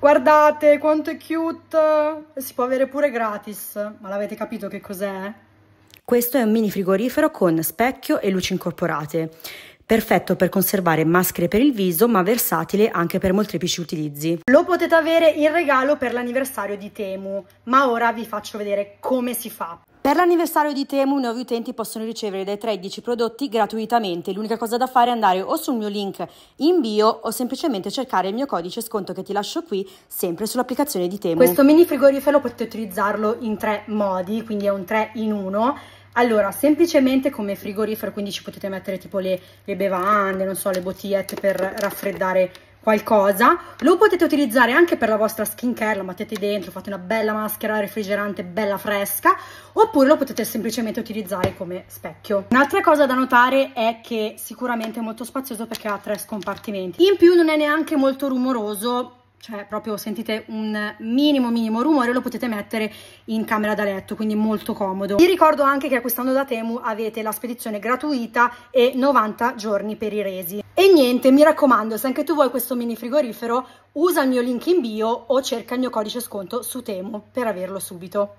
Guardate quanto è cute! Si può avere pure gratis, ma l'avete capito che cos'è? Questo è un mini frigorifero con specchio e luci incorporate, perfetto per conservare maschere per il viso ma versatile anche per molteplici utilizzi. Lo potete avere in regalo per l'anniversario di Temu, ma ora vi faccio vedere come si fa. Per l'anniversario di Temu i nuovi utenti possono ricevere dai 13 prodotti gratuitamente. L'unica cosa da fare è andare o sul mio link in bio o semplicemente cercare il mio codice sconto che ti lascio qui, sempre sull'applicazione di Temu. Questo mini frigorifero potete utilizzarlo in tre modi, quindi è un 3 in 1. Allora, semplicemente come frigorifero, quindi ci potete mettere tipo le, le bevande, non so, le bottigliette per raffreddare qualcosa lo potete utilizzare anche per la vostra skin care, lo mettete dentro fate una bella maschera refrigerante bella fresca oppure lo potete semplicemente utilizzare come specchio un'altra cosa da notare è che sicuramente è molto spazioso perché ha tre scompartimenti in più non è neanche molto rumoroso cioè proprio sentite un minimo minimo rumore lo potete mettere in camera da letto quindi molto comodo vi ricordo anche che acquistando da Temu avete la spedizione gratuita e 90 giorni per i resi niente, mi raccomando, se anche tu vuoi questo mini frigorifero, usa il mio link in bio o cerca il mio codice sconto su Temu per averlo subito.